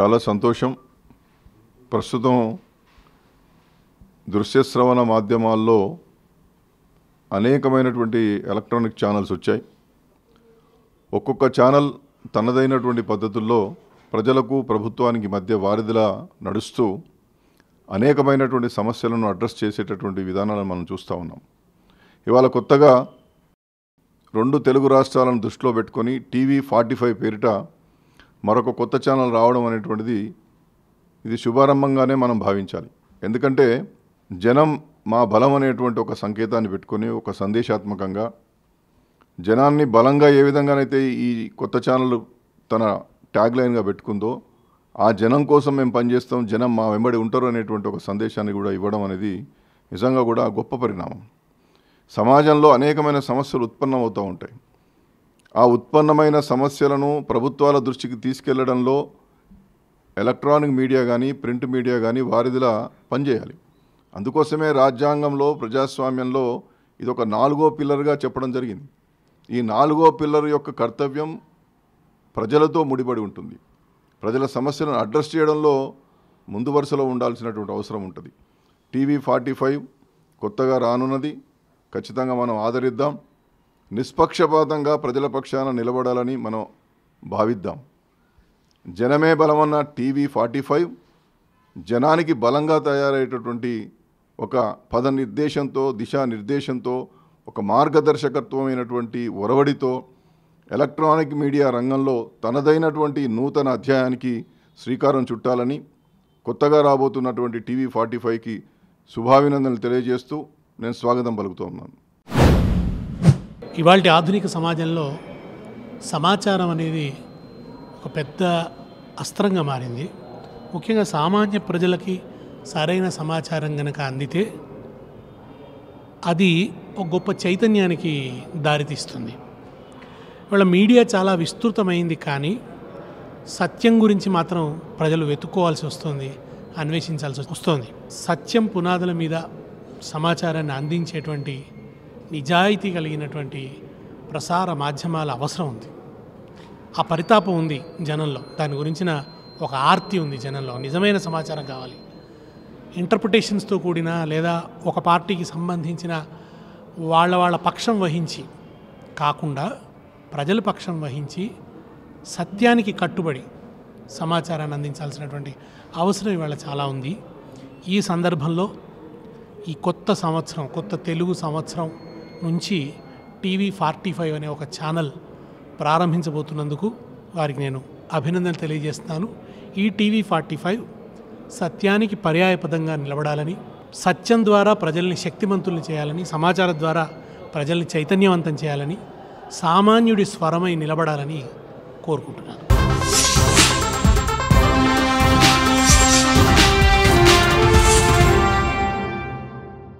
చాలా సంతోషం ప్రస్తుతం శ్రవణ మాధ్యమాల్లో అనేకమైనటువంటి ఎలక్ట్రానిక్ ఛానల్స్ వచ్చాయి ఒక్కొక్క ఛానల్ తనదైనటువంటి పద్ధతుల్లో ప్రజలకు ప్రభుత్వానికి మధ్య వారిదిలా నడుస్తూ అనేకమైనటువంటి సమస్యలను అడ్రస్ చేసేటటువంటి విధానాలను మనం చూస్తూ ఉన్నాం ఇవాళ కొత్తగా రెండు తెలుగు రాష్ట్రాలను దృష్టిలో పెట్టుకొని టీవీ ఫార్టీ ఫైవ్ పేరిట మరొక కొత్త ఛానల్ రావడం అనేటువంటిది ఇది శుభారంభంగానే మనం భావించాలి ఎందుకంటే జనం మా బలం అనేటువంటి ఒక సంకేతాన్ని పెట్టుకొని ఒక సందేశాత్మకంగా జనాన్ని బలంగా ఏ విధంగానైతే ఈ కొత్త ఛానల్ తన ట్యాగ్ లైన్గా పెట్టుకుందో ఆ జనం కోసం మేము పనిచేస్తాం జనం మా వెంబడి ఉంటారు అనేటువంటి ఒక సందేశాన్ని కూడా ఇవ్వడం అనేది నిజంగా కూడా గొప్ప పరిణామం సమాజంలో అనేకమైన సమస్యలు ఉత్పన్నమవుతూ ఉంటాయి ఆ ఉత్పన్నమైన సమస్యలను ప్రభుత్వాల దృష్టికి తీసుకెళ్లడంలో ఎలక్ట్రానిక్ మీడియా కానీ ప్రింట్ మీడియా కానీ వారిదిలా పనిచేయాలి అందుకోసమే రాజ్యాంగంలో ప్రజాస్వామ్యంలో ఇది ఒక నాలుగో పిల్లర్గా చెప్పడం జరిగింది ఈ నాలుగో పిల్లర్ యొక్క కర్తవ్యం ప్రజలతో ముడిపడి ఉంటుంది ప్రజల సమస్యలను అడ్రస్ చేయడంలో ముందు వరుసలో ఉండాల్సినటువంటి అవసరం ఉంటుంది టీవీ ఫార్టీ ఫైవ్ కొత్తగా రానున్నది ఖచ్చితంగా మనం ఆదరిద్దాం నిష్పక్షపాతంగా ప్రజల పక్షాన నిలబడాలని మనం భావిద్దాం జనమే బలమన్న టీవీ ఫార్టీ ఫైవ్ జనానికి బలంగా తయారయ్యేటటువంటి ఒక పద నిర్దేశంతో దిశానిర్దేశంతో ఒక మార్గదర్శకత్వమైనటువంటి ఒరవడితో ఎలక్ట్రానిక్ మీడియా రంగంలో తనదైనటువంటి నూతన అధ్యాయానికి శ్రీకారం చుట్టాలని కొత్తగా రాబోతున్నటువంటి టీవీ ఫార్టీ ఫైవ్కి శుభాభినందనలు తెలియజేస్తూ నేను స్వాగతం పలుకుతూ ఉన్నాను ఇవాళ ఆధునిక సమాజంలో సమాచారం అనేది ఒక పెద్ద అస్త్రంగా మారింది ముఖ్యంగా సామాన్య ప్రజలకి సరైన సమాచారం కనుక అందితే అది ఒక గొప్ప చైతన్యానికి దారితీస్తుంది ఇవాళ మీడియా చాలా విస్తృతమైంది కానీ సత్యం గురించి మాత్రం ప్రజలు వెతుక్కోవాల్సి వస్తుంది అన్వేషించాల్సి వస్తుంది సత్యం పునాదుల మీద సమాచారాన్ని అందించేటువంటి నిజాయితీ కలిగినటువంటి ప్రసార మాధ్యమాల అవసరం ఉంది ఆ పరితాపం ఉంది జనంలో దాని గురించిన ఒక ఆర్తి ఉంది జనంలో నిజమైన సమాచారం కావాలి ఇంటర్ప్రిటేషన్స్తో కూడిన లేదా ఒక పార్టీకి సంబంధించిన వాళ్ళ వాళ్ళ పక్షం వహించి కాకుండా ప్రజల పక్షం వహించి సత్యానికి కట్టుబడి సమాచారాన్ని అందించాల్సినటువంటి అవసరం ఇవాళ చాలా ఉంది ఈ సందర్భంలో ఈ కొత్త సంవత్సరం కొత్త తెలుగు సంవత్సరం నుంచి టీవీ ఫార్టీ ఫైవ్ అనే ఒక ఛానల్ ప్రారంభించబోతున్నందుకు వారికి నేను అభినందనలు తెలియజేస్తున్నాను ఈ టీవీ ఫార్టీ ఫైవ్ సత్యానికి పర్యాయపదంగా నిలబడాలని సత్యం ద్వారా ప్రజల్ని శక్తిమంతుల్ని చేయాలని సమాచారం ద్వారా ప్రజల్ని చైతన్యవంతం చేయాలని సామాన్యుడి స్వరమై నిలబడాలని కోరుకుంటున్నాను